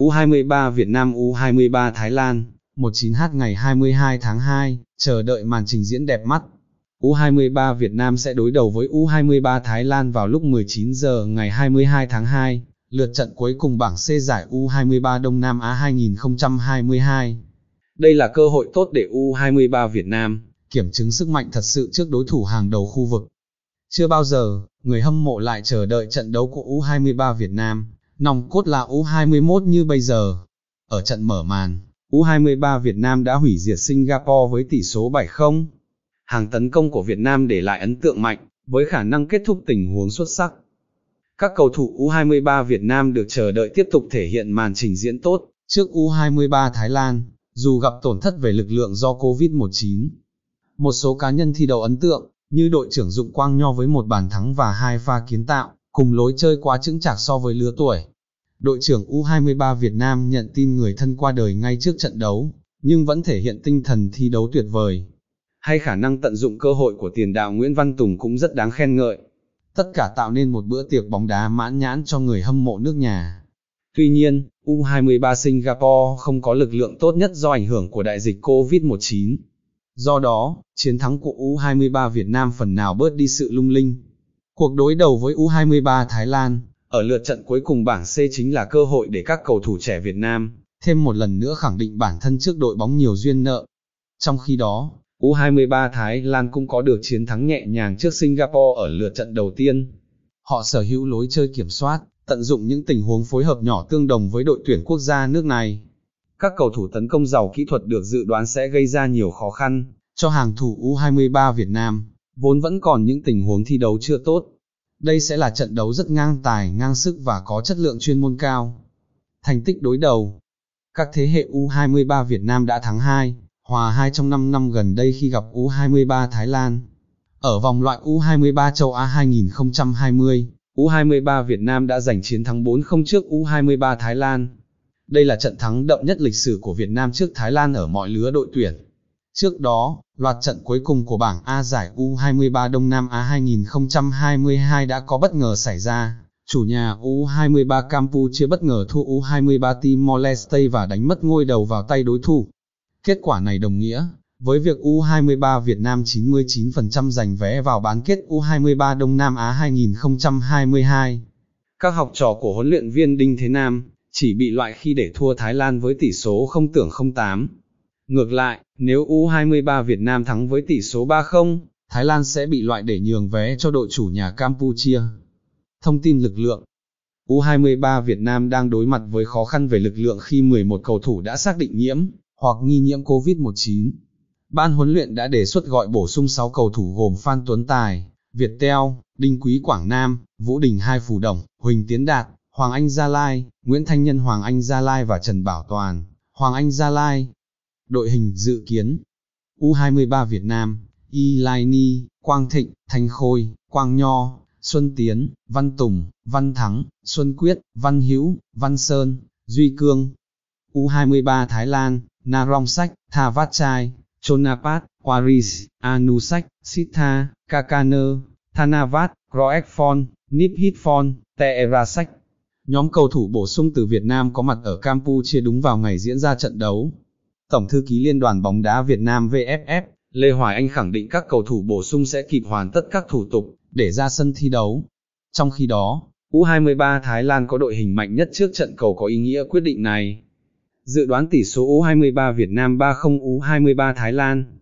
U23 Việt Nam U23 Thái Lan, 19h ngày 22 tháng 2, chờ đợi màn trình diễn đẹp mắt. U23 Việt Nam sẽ đối đầu với U23 Thái Lan vào lúc 19 giờ ngày 22 tháng 2, lượt trận cuối cùng bảng C giải U23 Đông Nam Á 2022. Đây là cơ hội tốt để U23 Việt Nam kiểm chứng sức mạnh thật sự trước đối thủ hàng đầu khu vực. Chưa bao giờ, người hâm mộ lại chờ đợi trận đấu của U23 Việt Nam nòng cốt là U21 như bây giờ. Ở trận mở màn, U23 Việt Nam đã hủy diệt Singapore với tỷ số 7-0. Hàng tấn công của Việt Nam để lại ấn tượng mạnh, với khả năng kết thúc tình huống xuất sắc. Các cầu thủ U23 Việt Nam được chờ đợi tiếp tục thể hiện màn trình diễn tốt trước U23 Thái Lan, dù gặp tổn thất về lực lượng do Covid-19. Một số cá nhân thi đấu ấn tượng, như đội trưởng Dụng Quang Nho với một bàn thắng và hai pha kiến tạo, cùng lối chơi quá chững chạc so với lứa tuổi, đội trưởng U23 Việt Nam nhận tin người thân qua đời ngay trước trận đấu, nhưng vẫn thể hiện tinh thần thi đấu tuyệt vời. Hay khả năng tận dụng cơ hội của tiền đạo Nguyễn Văn Tùng cũng rất đáng khen ngợi. Tất cả tạo nên một bữa tiệc bóng đá mãn nhãn cho người hâm mộ nước nhà. Tuy nhiên, U23 Singapore không có lực lượng tốt nhất do ảnh hưởng của đại dịch COVID-19. Do đó, chiến thắng của U23 Việt Nam phần nào bớt đi sự lung linh. Cuộc đối đầu với U23 Thái Lan ở lượt trận cuối cùng bảng C chính là cơ hội để các cầu thủ trẻ Việt Nam, thêm một lần nữa khẳng định bản thân trước đội bóng nhiều duyên nợ. Trong khi đó, U23 Thái Lan cũng có được chiến thắng nhẹ nhàng trước Singapore ở lượt trận đầu tiên. Họ sở hữu lối chơi kiểm soát, tận dụng những tình huống phối hợp nhỏ tương đồng với đội tuyển quốc gia nước này. Các cầu thủ tấn công giàu kỹ thuật được dự đoán sẽ gây ra nhiều khó khăn cho hàng thủ U23 Việt Nam, vốn vẫn còn những tình huống thi đấu chưa tốt, đây sẽ là trận đấu rất ngang tài, ngang sức và có chất lượng chuyên môn cao. Thành tích đối đầu Các thế hệ U23 Việt Nam đã thắng 2, hòa 2 trong 5 năm gần đây khi gặp U23 Thái Lan. Ở vòng loại U23 châu Á 2020, U23 Việt Nam đã giành chiến thắng 4-0 trước U23 Thái Lan. Đây là trận thắng đậm nhất lịch sử của Việt Nam trước Thái Lan ở mọi lứa đội tuyển. Trước đó, loạt trận cuối cùng của bảng A giải U23 Đông Nam Á 2022 đã có bất ngờ xảy ra. Chủ nhà U23 Campuchia bất ngờ thua U23 Timor-Leste và đánh mất ngôi đầu vào tay đối thủ. Kết quả này đồng nghĩa với việc U23 Việt Nam 99% giành vé vào bán kết U23 Đông Nam Á 2022. Các học trò của huấn luyện viên Đinh Thế Nam chỉ bị loại khi để thua Thái Lan với tỷ số 0 tưởng 08. Ngược lại, nếu U23 Việt Nam thắng với tỷ số 3-0, Thái Lan sẽ bị loại để nhường vé cho đội chủ nhà Campuchia. Thông tin lực lượng U23 Việt Nam đang đối mặt với khó khăn về lực lượng khi 11 cầu thủ đã xác định nhiễm hoặc nghi nhiễm COVID-19. Ban huấn luyện đã đề xuất gọi bổ sung 6 cầu thủ gồm Phan Tuấn Tài, Việt Teo, Đinh Quý Quảng Nam, Vũ Đình Hai Phù Đồng, Huỳnh Tiến Đạt, Hoàng Anh Gia Lai, Nguyễn Thanh Nhân Hoàng Anh Gia Lai và Trần Bảo Toàn. Hoàng Anh Gia Lai, đội hình dự kiến. U23 Việt Nam, Y Lai Ni, Quang Thịnh, Thanh Khôi, Quang Nho, Xuân Tiến, Văn Tùng, Văn Thắng, Xuân Quyết, Văn Hữu, Văn Sơn, Duy Cương. U23 Thái Lan, Narong Sách, Tha Vát Chai, Chonapat, Quaris, Anusak, Sitha, Kakaner, Thanavat, Roekfon, Niphitfon, Teerasak. Nhóm cầu thủ bổ sung từ Việt Nam có mặt ở Campuchia đúng vào ngày diễn ra trận đấu. Tổng thư ký Liên đoàn bóng đá Việt Nam VFF, Lê Hoài Anh khẳng định các cầu thủ bổ sung sẽ kịp hoàn tất các thủ tục để ra sân thi đấu. Trong khi đó, U23 Thái Lan có đội hình mạnh nhất trước trận cầu có ý nghĩa quyết định này. Dự đoán tỷ số U23 Việt Nam 3-0 U23 Thái Lan.